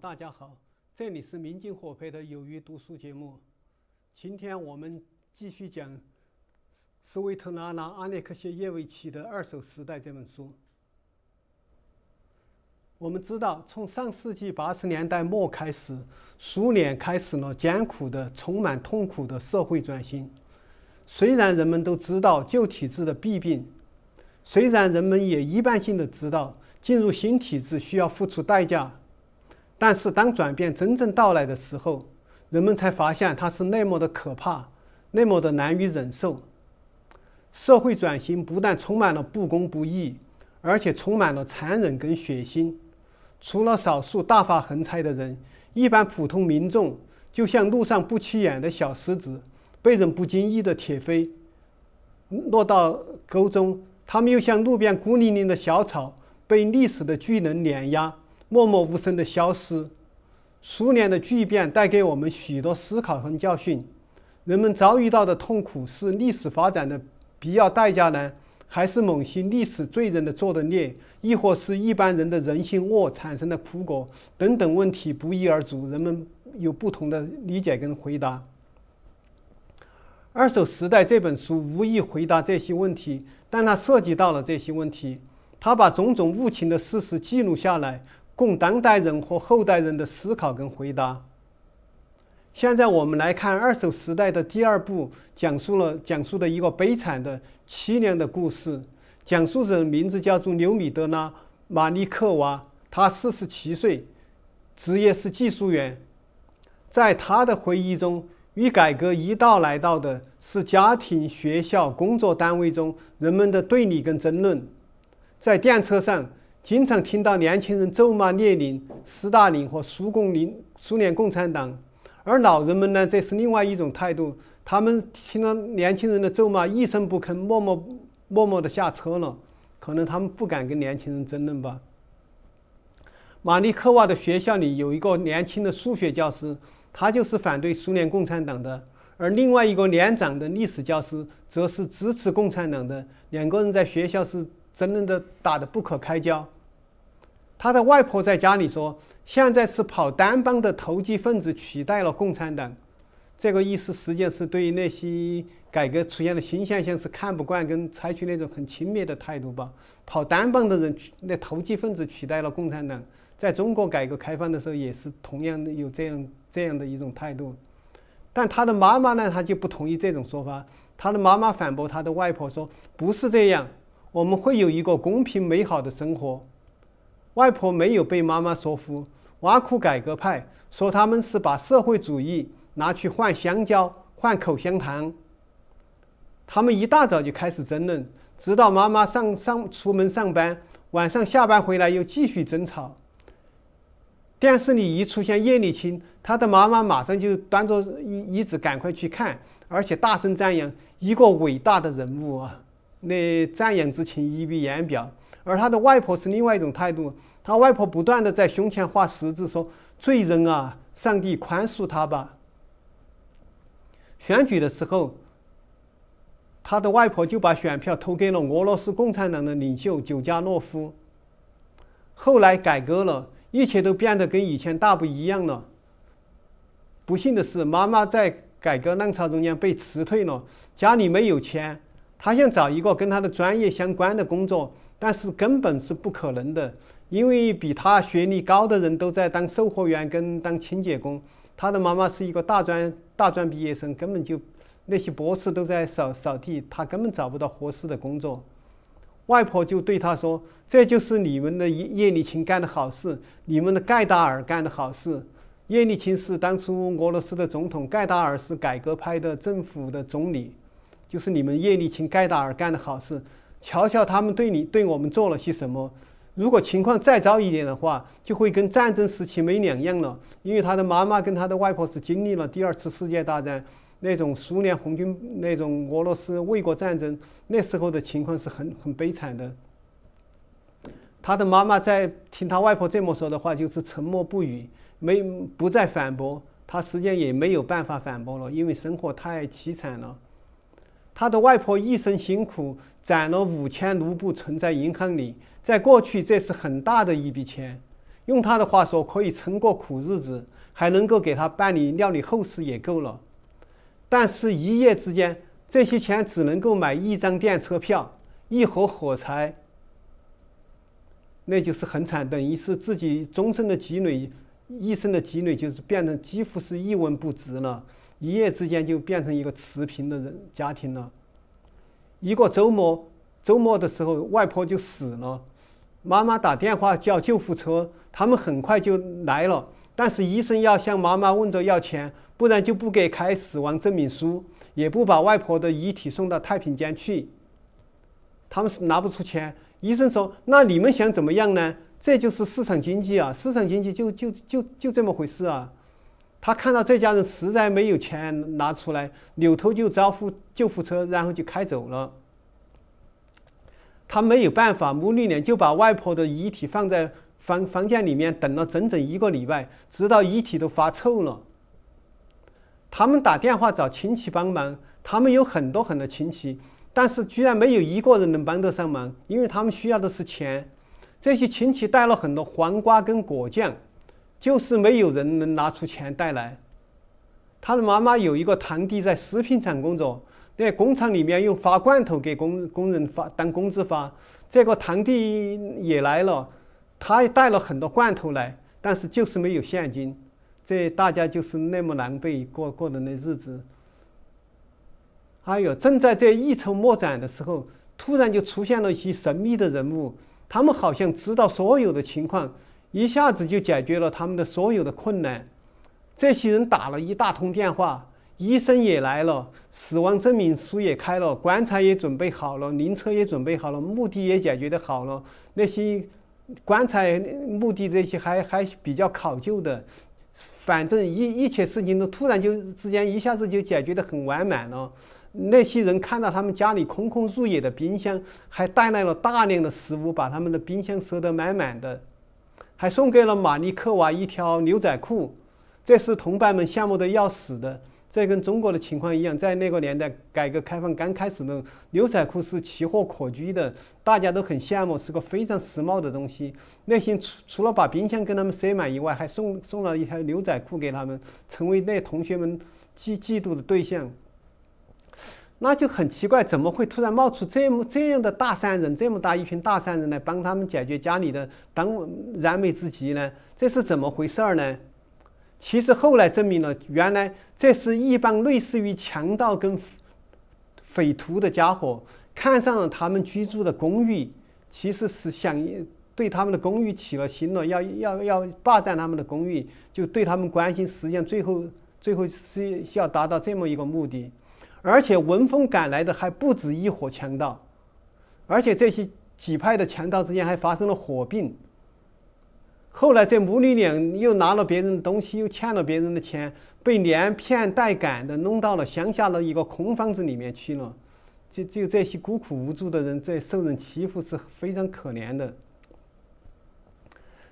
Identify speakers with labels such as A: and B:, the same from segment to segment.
A: 大家好，这里是《明镜火拍》的有约读书节目。今天我们继续讲斯维特拉拉·阿列克谢耶维奇的《二手时代》这本书。我们知道，从上世纪八十年代末开始，苏联开始了艰苦的、充满痛苦的社会转型。虽然人们都知道旧体制的弊病，虽然人们也一般性的知道进入新体制需要付出代价。但是，当转变真正到来的时候，人们才发现它是那么的可怕，那么的难以忍受。社会转型不但充满了不公不义，而且充满了残忍跟血腥。除了少数大发横财的人，一般普通民众就像路上不起眼的小石子，被人不经意的铁飞落到沟中；他们又像路边孤零零的小草，被历史的巨人碾压。默默无声的消失。苏联的巨变带给我们许多思考和教训。人们遭遇到的痛苦是历史发展的必要代价呢，还是某些历史罪人的做的孽，亦或是一般人的人性恶产生的苦果？等等问题不一而足，人们有不同的理解跟回答。《二手时代》这本书无意回答这些问题，但它涉及到了这些问题。它把种种无情的事实记录下来。供当代人和后代人的思考跟回答。现在我们来看《二手时代的第二部》，讲述了讲述的一个悲惨的凄凉的故事。讲述者名字叫做刘米德拉·马利克娃，他四十七岁，职业是技术员。在他的回忆中，与改革一道来到的是家庭、学校、工作单位中人们的对立跟争论。在电车上。经常听到年轻人咒骂列宁、斯大林和苏共、林苏联共产党，而老人们呢，这是另外一种态度。他们听了年轻人的咒骂，一声不吭，默默默默地下车了。可能他们不敢跟年轻人争论吧。马利科瓦的学校里有一个年轻的数学教师，他就是反对苏联共产党的；而另外一个年长的历史教师，则是支持共产党的。两个人在学校是。争论的打得不可开交。他的外婆在家里说：“现在是跑单帮的投机分子取代了共产党。”这个意思实际上是对那些改革出现的新现象是看不惯，跟采取那种很轻蔑的态度吧。跑单帮的人，那投机分子取代了共产党，在中国改革开放的时候也是同样有这样这样的一种态度。但他的妈妈呢，他就不同意这种说法。他的妈妈反驳他的外婆说：“不是这样。”我们会有一个公平美好的生活。外婆没有被妈妈说服，挖苦改革派，说他们是把社会主义拿去换香蕉、换口香糖。他们一大早就开始争论，直到妈妈上上出门上班，晚上下班回来又继续争吵。电视里一出现叶利钦，他的妈妈马上就端着一一只赶快去看，而且大声赞扬一个伟大的人物啊。那赞扬之情溢于言表，而他的外婆是另外一种态度。他外婆不断的在胸前画十字，说：“罪人啊，上帝宽恕他吧。”选举的时候，他的外婆就把选票投给了俄罗斯共产党的领袖久加诺夫。后来改革了，一切都变得跟以前大不一样了。不幸的是，妈妈在改革浪潮中间被辞退了，家里没有钱。他想找一个跟他的专业相关的工作，但是根本是不可能的，因为比他学历高的人都在当售货员跟当清洁工。他的妈妈是一个大专大专毕业生，根本就那些博士都在扫扫地，他根本找不到合适的工作。外婆就对他说：“这就是你们的叶叶利钦干的好事，你们的盖达尔干的好事。叶利钦是当初俄罗斯的总统，盖达尔是改革派的政府的总理。”就是你们叶利钦、盖达尔干的好事，瞧瞧他们对你、对我们做了些什么。如果情况再糟一点的话，就会跟战争时期没两样了。因为他的妈妈跟他的外婆是经历了第二次世界大战那种苏联红军那种俄罗斯卫国战争，那时候的情况是很很悲惨的。他的妈妈在听他外婆这么说的话，就是沉默不语，没不再反驳。他实际上也没有办法反驳了，因为生活太凄惨了。他的外婆一生辛苦，攒了五千卢布存在银行里。在过去，这是很大的一笔钱。用他的话说，可以撑过苦日子，还能够给他办理料理后事也够了。但是，一夜之间，这些钱只能够买一张电车票、一盒火柴，那就是很惨。等于是自己终身的积累、一生的积累，就是变得几乎是一文不值了。一夜之间就变成一个持平的人家庭了。一个周末，周末的时候，外婆就死了。妈妈打电话叫救护车，他们很快就来了。但是医生要向妈妈问着要钱，不然就不给开死亡证明书，也不把外婆的遗体送到太平间去。他们是拿不出钱。医生说：“那你们想怎么样呢？”这就是市场经济啊，市场经济就就就就这么回事啊。他看到这家人实在没有钱拿出来，扭头就招呼救护车，然后就开走了。他没有办法，母女俩就把外婆的遗体放在房房间里面，等了整整一个礼拜，直到遗体都发臭了。他们打电话找亲戚帮忙，他们有很多很多亲戚，但是居然没有一个人能帮得上忙，因为他们需要的是钱。这些亲戚带了很多黄瓜跟果酱。就是没有人能拿出钱带来。他的妈妈有一个堂弟在食品厂工作，在工厂里面用发罐头给工工人发当工资发。这个堂弟也来了，他也带了很多罐头来，但是就是没有现金。这大家就是那么狼狈过过的那日子。哎呦，正在这一筹莫展的时候，突然就出现了一些神秘的人物，他们好像知道所有的情况。一下子就解决了他们的所有的困难。这些人打了一大通电话，医生也来了，死亡证明书也开了，棺材也准备好了，灵车也准备好了，墓地也解决的好了。那些棺材、墓地这些还还比较考究的，反正一一切事情都突然就之间一下子就解决得很完满了。那些人看到他们家里空空如也的冰箱，还带来了大量的食物，把他们的冰箱塞得满满的。还送给了马利克娃一条牛仔裤，这是同伴们羡慕的要死的。这跟中国的情况一样，在那个年代，改革开放刚开始的，牛仔裤是奇货可居的，大家都很羡慕，是个非常时髦的东西。那些除除了把冰箱跟他们塞满以外，还送送了一条牛仔裤给他们，成为那同学们嫉嫉妒的对象。那就很奇怪，怎么会突然冒出这么这样的大善人，这么大一群大善人来帮他们解决家里的当燃眉之急呢？这是怎么回事儿呢？其实后来证明了，原来这是一帮类似于强盗跟匪徒的家伙，看上了他们居住的公寓，其实是想对他们的公寓起了心了，要要要霸占他们的公寓，就对他们关心，实际上最后最后是要达到这么一个目的。而且闻风赶来的还不止一伙强盗，而且这些几派的强盗之间还发生了火并。后来这母女俩又拿了别人的东西，又欠了别人的钱，被连骗带赶的弄到了乡下的一个空房子里面去了。就就这些孤苦无助的人在受人欺负，是非常可怜的。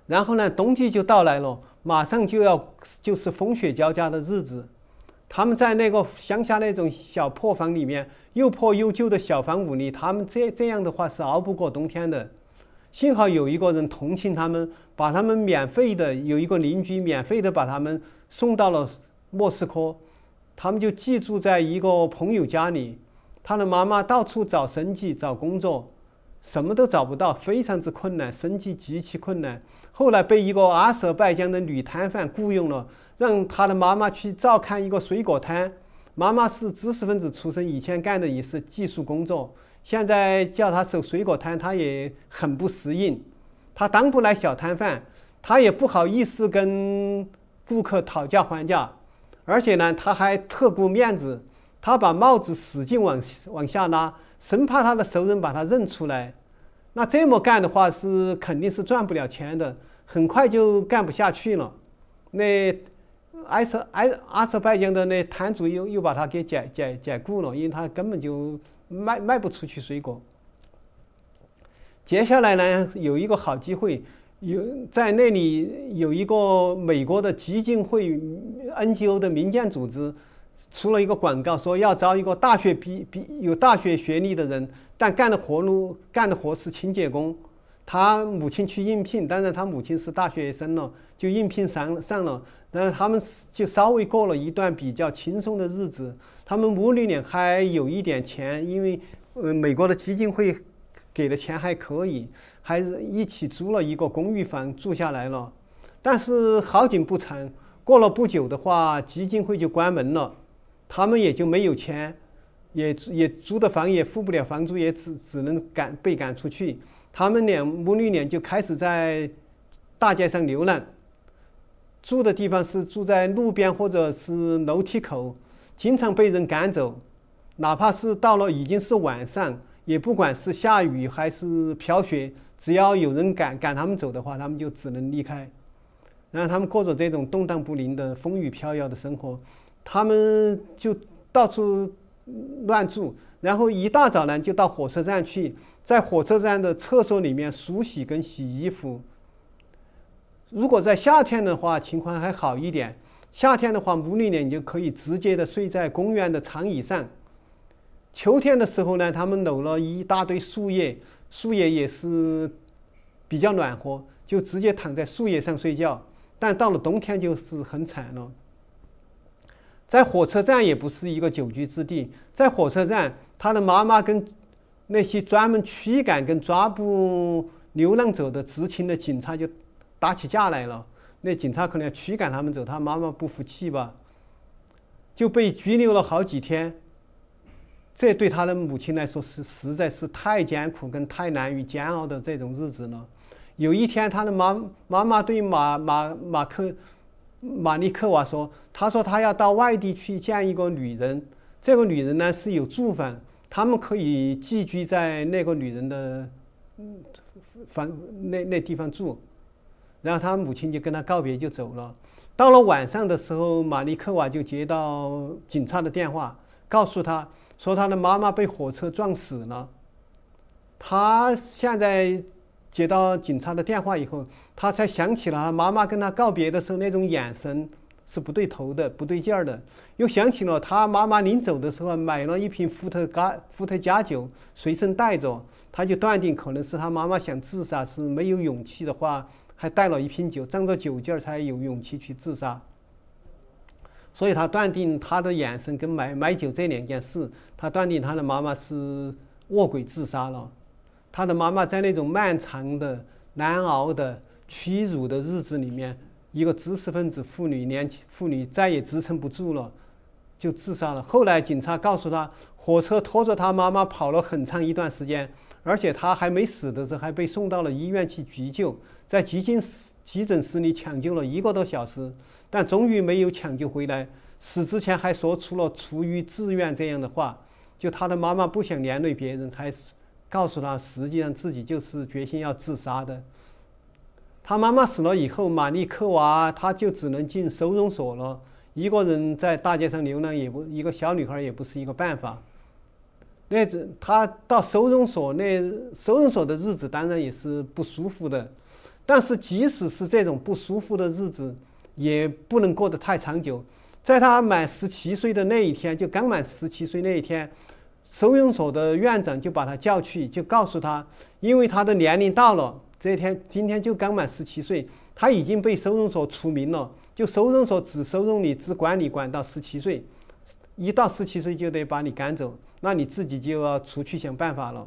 A: 然后呢，冬季就到来了，马上就要就是风雪交加的日子。他们在那个乡下那种小破房里面，又破又旧的小房屋里，他们这这样的话是熬不过冬天的。幸好有一个人同情他们，把他们免费的有一个邻居免费的把他们送到了莫斯科。他们就寄住在一个朋友家里，他的妈妈到处找生计、找工作，什么都找不到，非常之困难，生计极其困难。后来被一个阿塞拜疆的女摊贩雇佣了。让他的妈妈去照看一个水果摊，妈妈是知识分子出身，以前干的也是技术工作，现在叫他守水果摊，他也很不适应。他当不来小摊贩，他也不好意思跟顾客讨价还价，而且呢，他还特顾面子，他把帽子使劲往往下拉，生怕他的熟人把他认出来。那这么干的话，是肯定是赚不了钱的，很快就干不下去了。那。埃塞埃阿塞拜疆的那摊主又又把它给解解解雇了，因为他根本就卖卖不出去水果。接下来呢，有一个好机会，有在那里有一个美国的基金会 NGO 的民间组织出了一个广告，说要招一个大学毕毕有大学学历的人，但干的活路干的活是清洁工。他母亲去应聘，当然他母亲是大学生了，就应聘上上了。然后他们就稍微过了一段比较轻松的日子。他们母女俩还有一点钱，因为呃美国的基金会给的钱还可以，还一起租了一个公寓房住下来了。但是好景不长，过了不久的话，基金会就关门了，他们也就没有钱，也也租的房也付不了房租，也只只能赶被赶出去。他们俩母女俩就开始在大街上流浪，住的地方是住在路边或者是楼梯口，经常被人赶走。哪怕是到了已经是晚上，也不管是下雨还是飘雪，只要有人赶赶他们走的话，他们就只能离开。然后他们过着这种动荡不宁的风雨飘摇的生活，他们就到处乱住，然后一大早呢就到火车站去。在火车站的厕所里面梳洗跟洗衣服。如果在夏天的话，情况还好一点；夏天的话，母女俩就可以直接的睡在公园的长椅上。秋天的时候呢，他们搂了一大堆树叶，树叶也是比较暖和，就直接躺在树叶上睡觉。但到了冬天就是很惨了，在火车站也不是一个久居之地，在火车站，他的妈妈跟。那些专门驱赶跟抓捕流浪者的执勤的警察就打起架来了。那警察可能要驱赶他们走，他妈妈不服气吧，就被拘留了好几天。这对他的母亲来说是实在是太艰苦跟太难于煎熬的这种日子了。有一天，他的妈妈妈对马马马克马利克娃说：“他说他要到外地去见一个女人，这个女人呢是有住房。”他们可以寄居在那个女人的房那那地方住，然后他母亲就跟他告别就走了。到了晚上的时候，玛丽克瓦就接到警察的电话，告诉他说他的妈妈被火车撞死了。他现在接到警察的电话以后，他才想起了妈妈跟他告别的时候那种眼神。是不对头的，不对劲儿的。又想起了他妈妈临走的时候买了一瓶伏特加，伏特加酒随身带着。他就断定，可能是他妈妈想自杀，是没有勇气的话，还带了一瓶酒，仗着酒劲儿才有勇气去自杀。所以他断定，他的眼神跟买买酒这两件事，他断定他的妈妈是卧轨自杀了。他的妈妈在那种漫长的、难熬的、屈辱的日子里面。一个知识分子妇女，年轻妇女再也支撑不住了，就自杀了。后来警察告诉他，火车拖着他妈妈跑了很长一段时间，而且他还没死的时候，还被送到了医院去急救，在急诊室、急诊室里抢救了一个多小时，但终于没有抢救回来。死之前还说出了出于自愿这样的话，就他的妈妈不想连累别人，还告诉他实际上自己就是决心要自杀的。他妈妈死了以后，玛丽克娃她就只能进收容所了。一个人在大街上流浪，也不一个小女孩也不是一个办法。那她到收容所那收容所的日子当然也是不舒服的，但是即使是这种不舒服的日子，也不能过得太长久。在她满十七岁的那一天，就刚满十七岁那一天，收容所的院长就把她叫去，就告诉她，因为她的年龄大了。这天，今天就刚满十七岁，他已经被收容所除名了。就收容所只收容你，只管你管到十七岁，一到十七岁就得把你赶走，那你自己就要出去想办法了。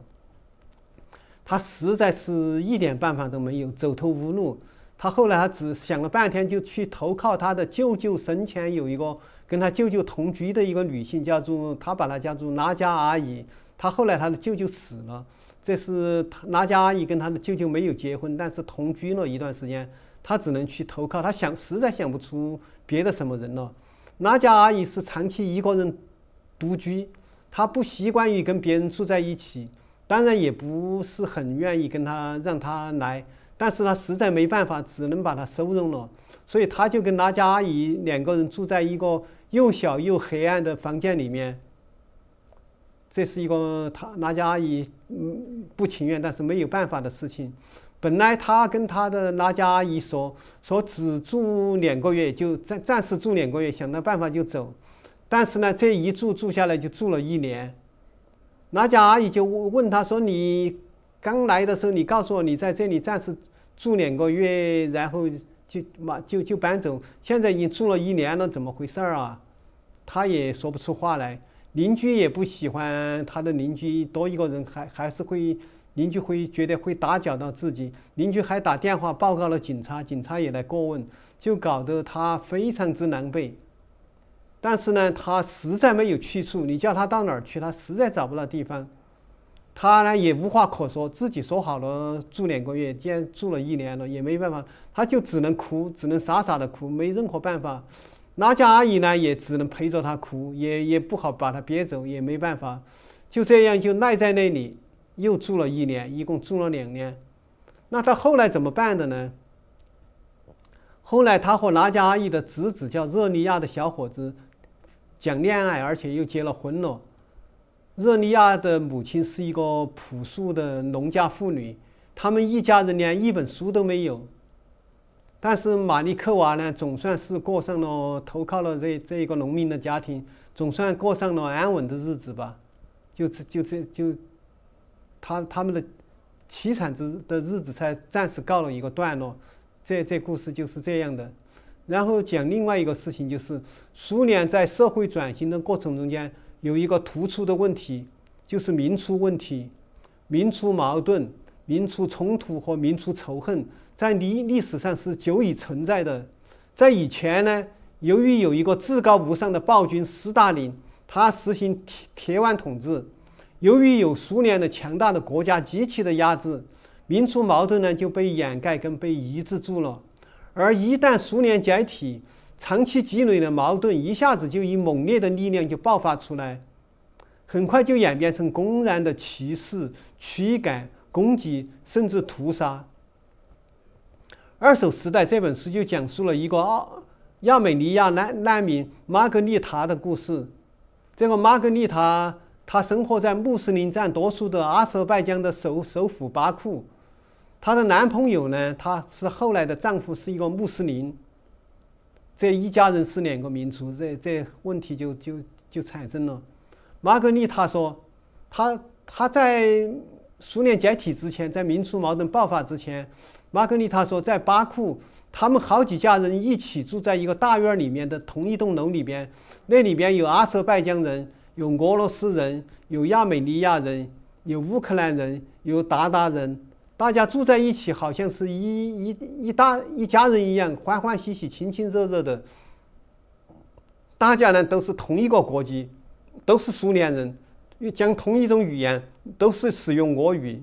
A: 他实在是一点办法都没有，走投无路。他后来他只想了半天，就去投靠他的舅舅，生前有一个跟他舅舅同居的一个女性，叫做他把她叫做拉家阿姨。他后来他的舅舅死了。这是拉家阿姨跟她的舅舅没有结婚，但是同居了一段时间，她只能去投靠。她想，实在想不出别的什么人了。拉家阿姨是长期一个人独居，她不习惯于跟别人住在一起，当然也不是很愿意跟他让他来。但是她实在没办法，只能把他收容了。所以他就跟拉家阿姨两个人住在一个又小又黑暗的房间里面。这是一个他那家阿姨嗯不情愿，但是没有办法的事情。本来他跟他的那家阿姨说说只住两个月，就暂暂时住两个月，想到办法就走。但是呢，这一住住下来就住了一年，那家阿姨就问他说：“你刚来的时候，你告诉我你在这里暂时住两个月，然后就嘛就就搬走，现在已经住了一年了，怎么回事儿啊？”他也说不出话来。邻居也不喜欢他的邻居多一个人，还还是会邻居会觉得会打搅到自己。邻居还打电话报告了警察，警察也来过问，就搞得他非常之狼狈。但是呢，他实在没有去处，你叫他到哪儿去，他实在找不到地方。他呢也无话可说，自己说好了住两个月，既然住了一年了，也没办法，他就只能哭，只能傻傻的哭，没任何办法。那家阿姨呢，也只能陪着他哭，也也不好把他憋走，也没办法，就这样就赖在那里，又住了一年，一共住了两年。那他后来怎么办的呢？后来他和那家阿姨的侄子叫热尼亚的小伙子讲恋爱，而且又结了婚了。热尼亚的母亲是一个朴素的农家妇女，他们一家人连一本书都没有。但是马利克娃呢，总算是过上了投靠了这这一个农民的家庭，总算过上了安稳的日子吧。就这就这就，他他们的凄惨之的日子才暂时告了一个段落。这这故事就是这样的。然后讲另外一个事情，就是苏联在社会转型的过程中间有一个突出的问题，就是民族问题、民族矛盾、民族冲突和民族仇恨。在历历史上是久已存在的。在以前呢，由于有一个至高无上的暴君斯大林，他实行铁铁腕统治，由于有苏联的强大的国家机器的压制，民族矛盾呢就被掩盖跟被抑制住了。而一旦苏联解体，长期积累的矛盾一下子就以猛烈的力量就爆发出来，很快就演变成公然的歧视、驱赶、攻击，甚至屠杀。《二手时代》这本书就讲述了一个奥亚美尼亚难难民玛格丽塔的故事。这个玛格丽塔，她生活在穆斯林占多数的阿塞拜疆的首首府巴库。她的男朋友呢，她是后来的丈夫是一个穆斯林。这一家人是两个民族，这这问题就就就产生了。玛格丽塔说：“她她在苏联解体之前，在民族矛盾爆发之前。”玛格丽，塔说，在巴库，他们好几家人一起住在一个大院里面的同一栋楼里边。那里边有阿塞拜疆人，有俄罗斯人，有亚美尼亚人，有乌克兰人，有鞑靼人。大家住在一起，好像是一一一大一家人一样，欢欢喜喜，亲亲热热的。大家呢都是同一个国籍，都是苏联人，讲同一种语言，都是使用俄语。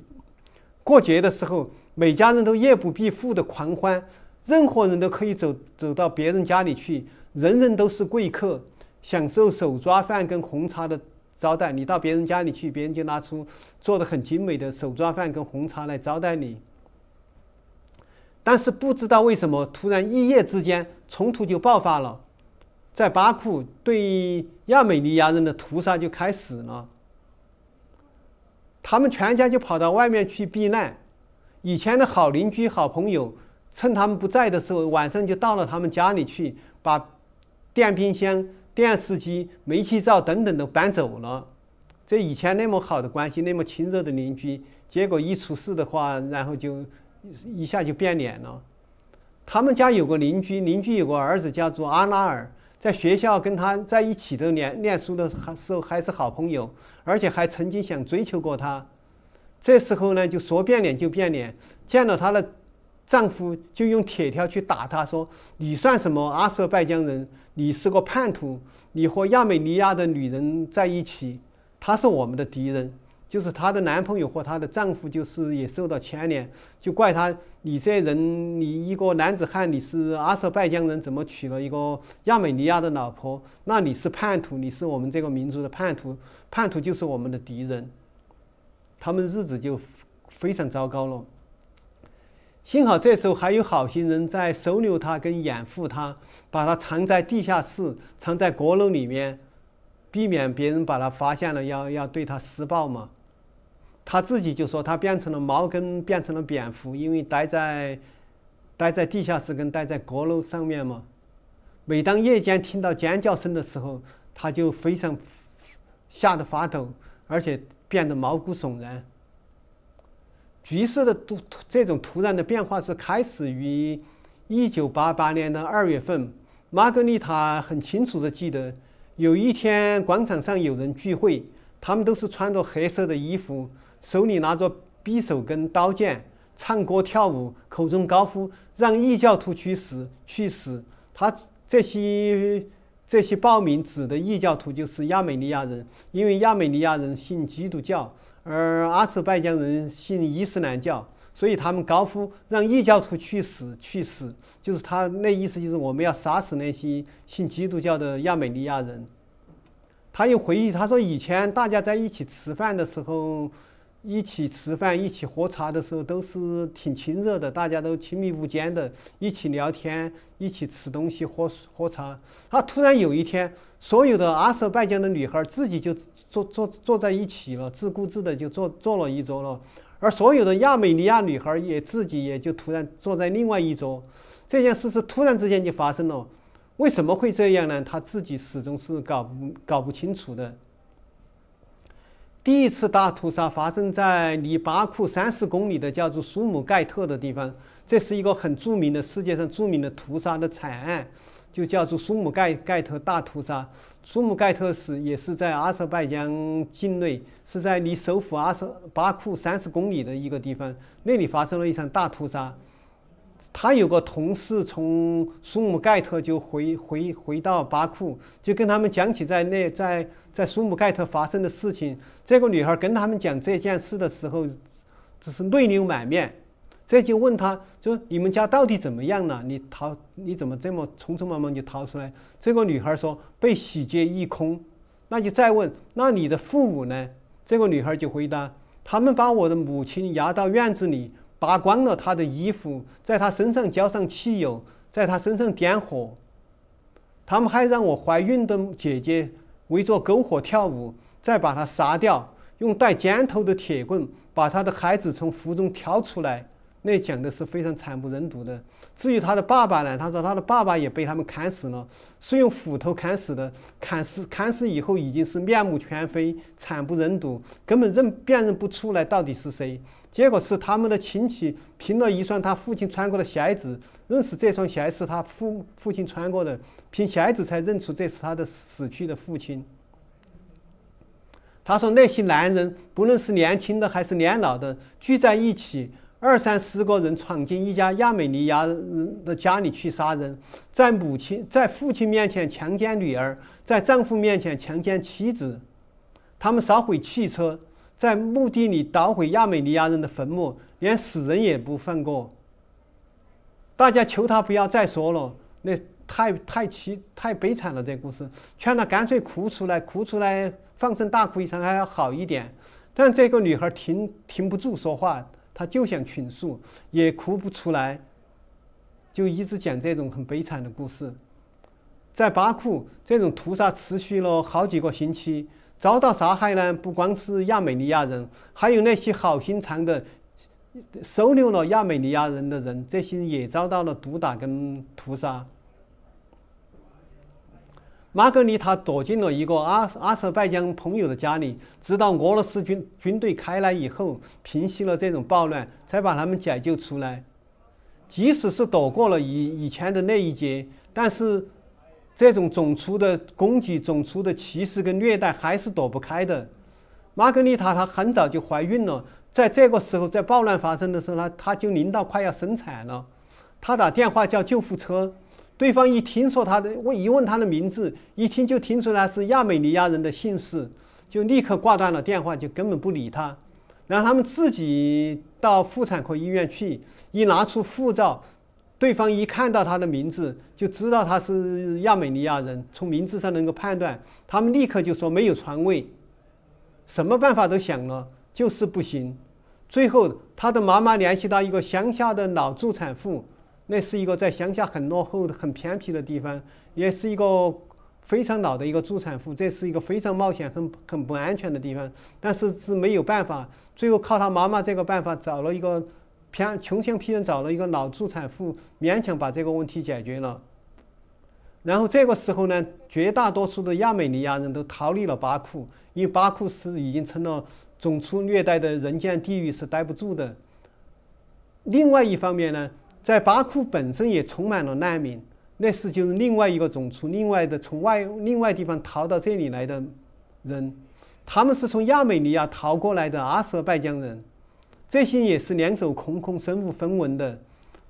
A: 过节的时候。每家人都夜不闭户的狂欢，任何人都可以走走到别人家里去，人人都是贵客，享受手抓饭跟红茶的招待。你到别人家里去，别人就拿出做的很精美的手抓饭跟红茶来招待你。但是不知道为什么，突然一夜之间冲突就爆发了，在巴库对亚美尼亚人的屠杀就开始了，他们全家就跑到外面去避难。以前的好邻居、好朋友，趁他们不在的时候，晚上就到了他们家里去，把电冰箱、电视机、煤气灶等等都搬走了。这以前那么好的关系，那么亲热的邻居，结果一出事的话，然后就一下就变脸了。他们家有个邻居，邻居有个儿子叫做阿拉尔，在学校跟他在一起的念念书的时候还是好朋友，而且还曾经想追求过他。这时候呢，就说变脸就变脸，见到她的丈夫就用铁条去打她，说：“你算什么阿塞拜疆人？你是个叛徒！你和亚美尼亚的女人在一起，她是我们的敌人。就是她的男朋友和她的丈夫，就是也受到牵连，就怪她。你这人，你一个男子汉，你是阿塞拜疆人，怎么娶了一个亚美尼亚的老婆？那你是叛徒，你是我们这个民族的叛徒，叛徒就是我们的敌人。”他们日子就非常糟糕了。幸好这时候还有好心人在收留他、跟掩护他，把他藏在地下室、藏在阁楼里面，避免别人把他发现了要要对他施暴嘛。他自己就说他变成了毛根，变成了蝙蝠，因为待在待在地下室跟待在阁楼上面嘛。每当夜间听到尖叫声的时候，他就非常吓得发抖，而且。变得毛骨悚然。局势的土这种土壤的变化是开始于一九八八年的二月份。玛格丽塔很清楚的记得，有一天广场上有人聚会，他们都是穿着黑色的衣服，手里拿着匕首跟刀剑，唱歌跳舞，口中高呼“让异教徒去死，去死！”他这些。这些暴民指的异教徒就是亚美尼亚人，因为亚美尼亚人信基督教，而阿塞拜疆人信伊斯兰教，所以他们高呼让异教徒去死去死，就是他那意思就是我们要杀死那些信基督教的亚美尼亚人。他又回忆他说以前大家在一起吃饭的时候。一起吃饭、一起喝茶的时候都是挺亲热的，大家都亲密无间的，一起聊天、一起吃东西、喝喝茶。他突然有一天，所有的阿塞拜疆的女孩自己就坐坐坐在一起了，自顾自的就坐坐了一桌了。而所有的亚美尼亚女孩也自己也就突然坐在另外一桌。这件事是突然之间就发生了，为什么会这样呢？她自己始终是搞不搞不清楚的。第一次大屠杀发生在离巴库三十公里的叫做苏姆盖特的地方，这是一个很著名的世界上著名的屠杀的惨案，就叫做苏姆盖盖特大屠杀。苏姆盖特是也是在阿塞拜疆境内，是在离首府阿塞巴库三十公里的一个地方，那里发生了一场大屠杀。他有个同事从苏姆盖特就回回回到巴库，就跟他们讲起在那在在苏姆盖特发生的事情。这个女孩跟他们讲这件事的时候，只是泪流满面。这就问他，就你们家到底怎么样了？你逃，你怎么这么匆匆忙忙就逃出来？这个女孩说被洗劫一空。那就再问，那你的父母呢？这个女孩就回答，他们把我的母亲押到院子里。扒光了他的衣服，在他身上浇上汽油，在他身上点火。他们还让我怀孕的姐姐围着篝火跳舞，再把他杀掉，用带尖头的铁棍把他的孩子从腹中挑出来。那讲的是非常惨不忍睹的。至于他的爸爸呢，他说他的爸爸也被他们砍死了，是用斧头砍死的。砍死砍死以后已经是面目全非，惨不忍睹，根本认辨认不出来到底是谁。结果是他们的亲戚凭了一双他父亲穿过的鞋子，认识这双鞋是他父父亲穿过的，凭鞋子才认出这是他的死去的父亲。他说那些男人，不论是年轻的还是年老的，聚在一起。二三十个人闯进一家亚美尼亚人的家里去杀人，在母亲在父亲面前强奸女儿，在丈夫面前强奸妻子，他们烧毁汽车，在墓地里捣毁亚美尼亚人的坟墓，连死人也不放过。大家求他不要再说了，那太太凄太悲惨了。这故事劝他干脆哭出来，哭出来放声大哭一场还要好一点，但这个女孩停停不住说话。他就想倾诉，也哭不出来，就一直讲这种很悲惨的故事。在巴库，这种屠杀持续了好几个星期。遭到杀害呢，不光是亚美尼亚人，还有那些好心肠的收留了亚美尼亚人的人，这些也遭到了毒打跟屠杀。玛格丽塔躲进了一个阿阿塞拜疆朋友的家里，直到俄罗斯军军队开来以后，平息了这种暴乱，才把他们解救出来。即使是躲过了以以前的那一劫，但是这种种族的攻击、种族的歧视跟虐待还是躲不开的。玛格丽塔她很早就怀孕了，在这个时候，在暴乱发生的时候，她她就临到快要生产了，她打电话叫救护车。对方一听说他的问一问他的名字，一听就听出来是亚美尼亚人的姓氏，就立刻挂断了电话，就根本不理他。然后他们自己到妇产科医院去，一拿出护照，对方一看到他的名字就知道他是亚美尼亚人，从名字上能够判断。他们立刻就说没有床位，什么办法都想了，就是不行。最后，他的妈妈联系到一个乡下的老助产妇。那是一个在乡下很落后的、很偏僻的地方，也是一个非常老的一个助产妇，这是一个非常冒险、很很不安全的地方。但是是没有办法，最后靠他妈妈这个办法，找了一个偏穷乡僻壤，找了一个老助产妇，勉强把这个问题解决了。然后这个时候呢，绝大多数的亚美尼亚人都逃离了巴库，因为巴库是已经成了种族虐待的人间地狱，是待不住的。另外一方面呢。在巴库本身也充满了难民，那是就是另外一个种族，另外的从外另外地方逃到这里来的人，他们是从亚美尼亚逃过来的阿塞拜疆人，这些也是两手空空、身无分文的。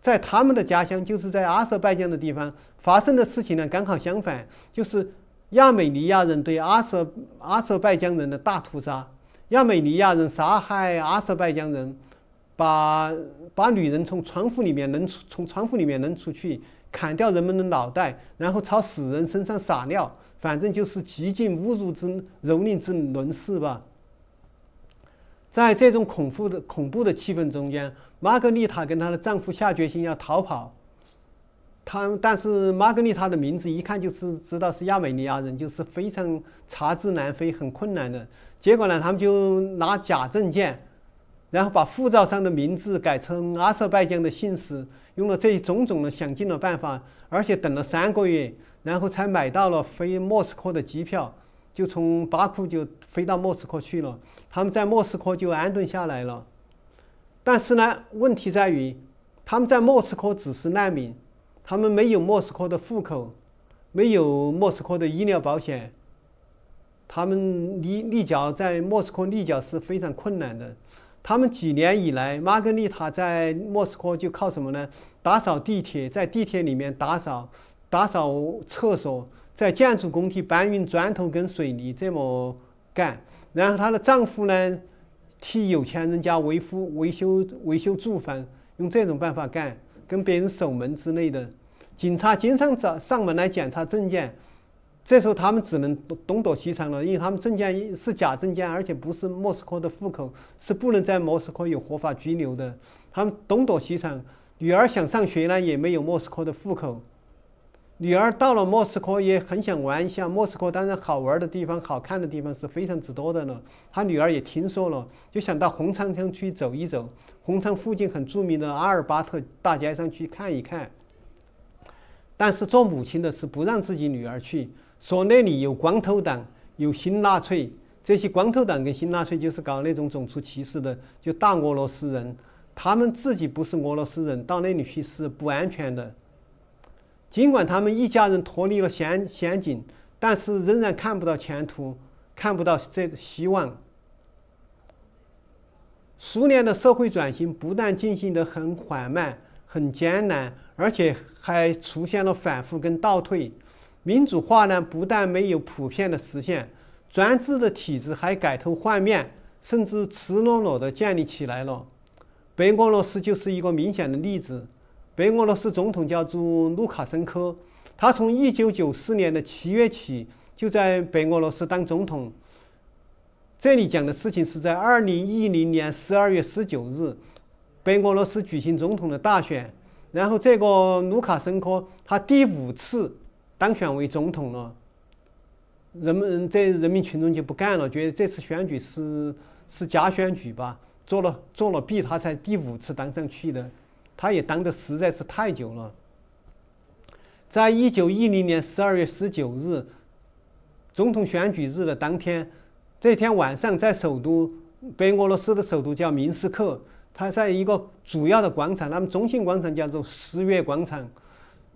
A: 在他们的家乡，就是在阿塞拜疆的地方发生的事情呢，刚好相反，就是亚美尼亚人对阿塞阿塞拜疆人的大屠杀，亚美尼亚人杀害阿塞拜疆人。把把女人从窗户里面扔出，从窗户里面扔出去，砍掉人们的脑袋，然后朝死人身上撒尿，反正就是极尽侮辱之、蹂躏之、轮式吧。在这种恐怖的、恐怖的气氛中间，玛格丽塔跟她的丈夫下决心要逃跑。他但是玛格丽塔的名字一看就是知道是亚美尼亚人，就是非常查翅难飞，很困难的。结果呢，他们就拿假证件。然后把护照上的名字改成阿塞拜疆的姓氏，用了这一种种的想尽了办法，而且等了三个月，然后才买到了飞莫斯科的机票，就从巴库就飞到莫斯科去了。他们在莫斯科就安顿下来了，但是呢，问题在于他们在莫斯科只是难民，他们没有莫斯科的户口，没有莫斯科的医疗保险，他们立立脚在莫斯科立脚是非常困难的。他们几年以来，玛格丽塔在莫斯科就靠什么呢？打扫地铁，在地铁里面打扫，打扫厕所，在建筑工地搬运砖头跟水泥这么干。然后她的丈夫呢，替有钱人家维护、维修、维修住房，用这种办法干，跟别人守门之类的。警察经常找上门来检查证件。这时候他们只能东躲西藏了，因为他们证件是假证件，而且不是莫斯科的户口，是不能在莫斯科有合法居留的。他们东躲西藏，女儿想上学呢，也没有莫斯科的户口。女儿到了莫斯科也很想玩一下莫斯科，当然好玩的地方、好看的地方是非常之多的了。她女儿也听说了，就想到红场上去走一走，红场附近很著名的阿尔巴特大街上去看一看。但是做母亲的是不让自己女儿去。说那里有光头党，有新纳粹，这些光头党跟新纳粹就是搞那种种族歧视的，就大俄罗斯人，他们自己不是俄罗斯人，到那里去是不安全的。尽管他们一家人脱离了险险境，但是仍然看不到前途，看不到这希望。苏联的社会转型不但进行得很缓慢、很艰难，而且还出现了反复跟倒退。民主化呢，不但没有普遍的实现，专制的体制还改头换面，甚至赤裸裸的建立起来了。白俄罗斯就是一个明显的例子。白俄罗斯总统叫做卢卡申科，他从一九九四年的七月起就在白俄罗斯当总统。这里讲的事情是在二零一零年十二月十九日，白俄罗斯举行总统的大选，然后这个卢卡申科他第五次。当选为总统了，人们这人民群众就不干了，觉得这次选举是是假选举吧？做了做了弊，他才第五次当上去的，他也当的实在是太久了。在一九一零年十二月十九日，总统选举日的当天，这天晚上在首都，白俄罗斯的首都叫明斯克，他在一个主要的广场，那么中心广场叫做十月广场。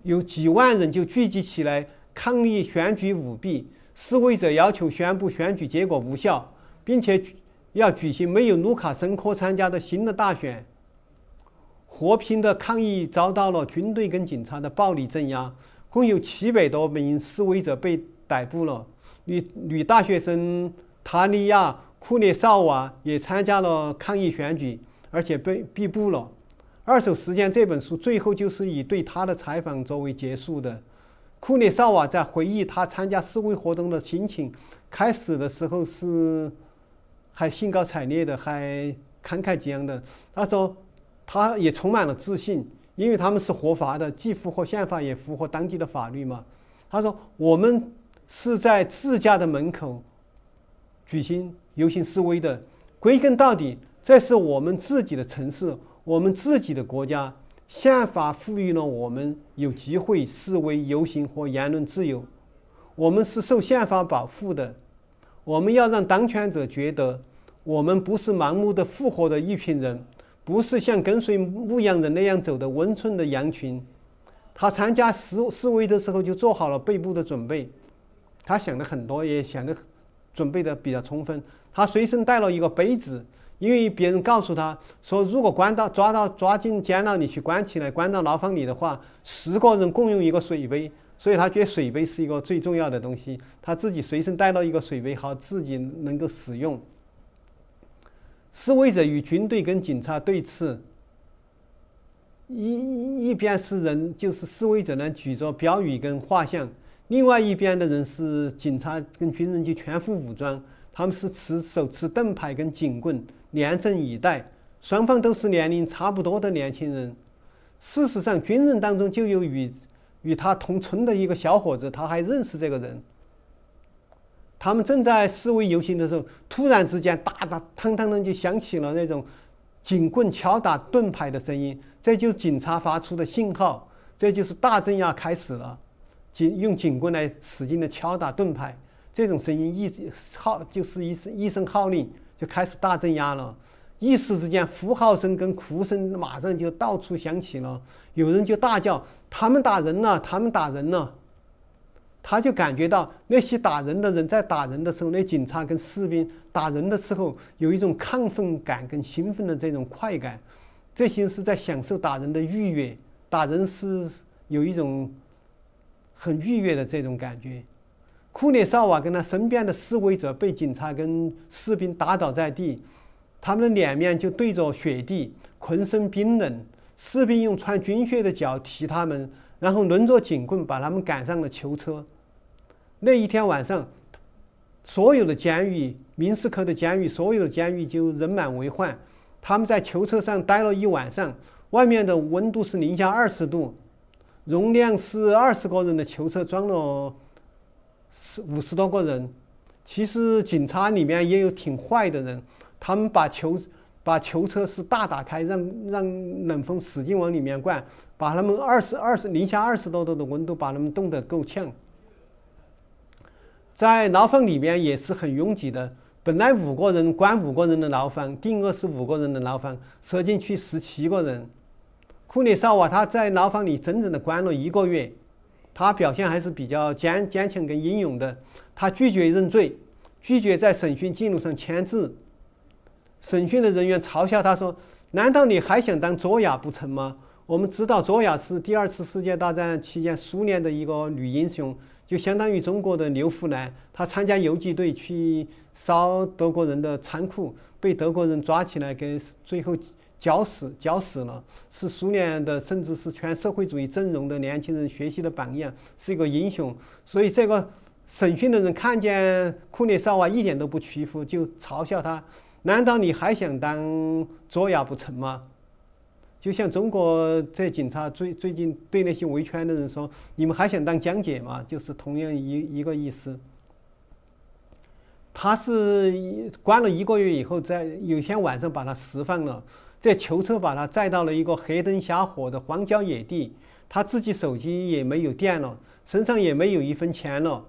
A: 有几万人就聚集起来抗议选举舞弊，示威者要求宣布选举结果无效，并且要举行没有卢卡申科参加的新的大选。和平的抗议遭到了军队跟警察的暴力镇压，共有七百多名示威者被逮捕了。女女大学生塔利亚·库列绍娃也参加了抗议选举，而且被被捕了。《二手时间》这本书最后就是以对他的采访作为结束的。库涅绍瓦在回忆他参加示威活动的心情，开始的时候是还兴高采烈的，还慷慨激昂的。他说，他也充满了自信，因为他们是合法的，既符合宪法，也符合当地的法律嘛。他说，我们是在自家的门口举行游行示威的，归根到底，这是我们自己的城市。我们自己的国家宪法赋予了我们有机会示威、游行和言论自由。我们是受宪法保护的。我们要让当权者觉得我们不是盲目的复活的一群人，不是像跟随牧羊人那样走的温顺的羊群。他参加示示威的时候就做好了背部的准备。他想的很多，也想的准备的比较充分。他随身带了一个杯子。因为别人告诉他说，如果关到抓到抓进监牢里去关起来，关到牢房里的话，十个人共用一个水杯，所以他觉得水杯是一个最重要的东西，他自己随身带了一个水杯，好自己能够使用。示威者与军队跟警察对峙，一一边是人，就是示威者呢举着标语跟画像，另外一边的人是警察跟军人，就全副武装，他们是持手持盾牌跟警棍。严阵以待，双方都是年龄差不多的年轻人。事实上，军人当中就有与与他同村的一个小伙子，他还认识这个人。他们正在示威游行的时候，突然之间，哒哒、嘡嘡嘡，就响起了那种警棍敲打盾牌的声音。这就是警察发出的信号，这就是大镇压开始了。警用警棍来使劲的敲打盾牌，这种声音一号就是一声一声号令。开始大镇压了，一时之间，呼号声跟哭声马上就到处响起了。有人就大叫：“他们打人了！他们打人了！”他就感觉到那些打人的人在打人的时候，那警察跟士兵打人的时候，有一种亢奋感跟兴奋的这种快感。这些是在享受打人的愉悦，打人是有一种很愉悦的这种感觉。库列绍瓦跟他身边的示威者被警察跟士兵打倒在地，他们的脸面就对着雪地，浑身冰冷。士兵用穿军靴的脚踢他们，然后抡着警棍把他们赶上了囚车。那一天晚上，所有的监狱、明斯克的监狱，所有的监狱就人满为患。他们在囚车上待了一晚上，外面的温度是零下二十度，容量是二十个人的囚车装了。五十多个人，其实警察里面也有挺坏的人，他们把囚把囚车是大打开，让让冷风使劲往里面灌，把他们二十二十零下二十多度的温度把他们冻得够呛。在牢房里面也是很拥挤的，本来五个人关五个人的牢房，定额是五个人的牢房，塞进去十七个人。库里绍瓦他在牢房里整整的关了一个月。他表现还是比较坚坚强跟英勇的，他拒绝认罪，拒绝在审讯记录上签字。审讯的人员嘲笑他说：“难道你还想当卓娅不成吗？”我们知道卓娅是第二次世界大战期间苏联的一个女英雄，就相当于中国的刘胡兰。她参加游击队去烧德国人的仓库，被德国人抓起来，跟最后。绞死，绞死了，是苏联的，甚至是全社会主义阵容的年轻人学习的榜样，是一个英雄。所以这个审讯的人看见库列绍娃一点都不屈服，就嘲笑他：“难道你还想当卓雅不成吗？”就像中国这警察最最近对那些维权的人说：“你们还想当江姐吗？”就是同样一一个意思。他是关了一个月以后，在有一天晚上把他释放了。这囚车把他载到了一个黑灯瞎火的荒郊野地，他自己手机也没有电了，身上也没有一分钱了，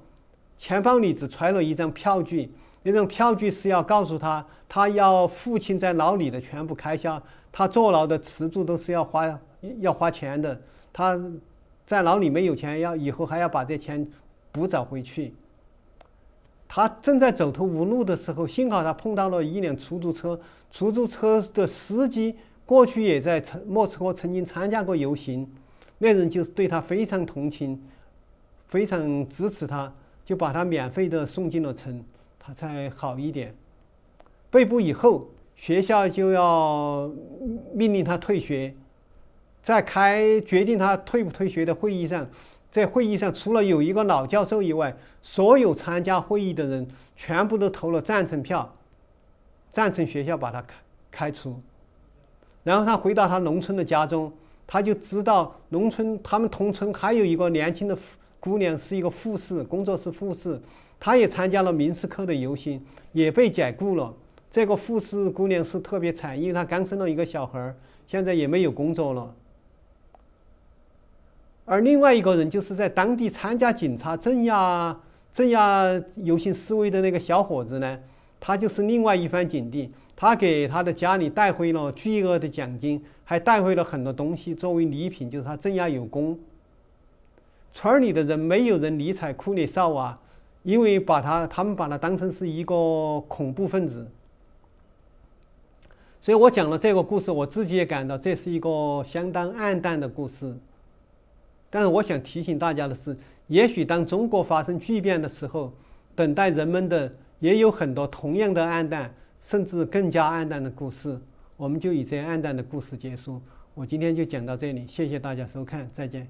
A: 钱包里只揣了一张票据，那张票据是要告诉他，他要父亲在牢里的全部开销，他坐牢的吃住都是要花要花钱的，他在牢里没有钱，要以后还要把这钱补找回去。他正在走投无路的时候，幸好他碰到了一辆出租车。出租车的司机过去也在莫斯科曾经参加过游行，那人就对他非常同情，非常支持他，就把他免费的送进了城，他才好一点。被捕以后，学校就要命令他退学，在开决定他退不退学的会议上。在会议上，除了有一个老教授以外，所有参加会议的人全部都投了赞成票，赞成学校把他开开除。然后他回到他农村的家中，他就知道农村他们同村还有一个年轻的姑娘，是一个护士，工作是护士，她也参加了民事科的游行，也被解雇了。这个护士姑娘是特别惨，因为她刚生了一个小孩儿，现在也没有工作了。而另外一个人，就是在当地参加警察镇压、镇压游行示威的那个小伙子呢，他就是另外一番景地。他给他的家里带回了巨额的奖金，还带回了很多东西作为礼品，就是他镇压有功。村里的人没有人理睬库列少啊，因为把他他们把他当成是一个恐怖分子。所以我讲了这个故事，我自己也感到这是一个相当暗淡的故事。但是我想提醒大家的是，也许当中国发生巨变的时候，等待人们的也有很多同样的暗淡，甚至更加暗淡的故事。我们就以这暗淡的故事结束。我今天就讲到这里，谢谢大家收看，再见。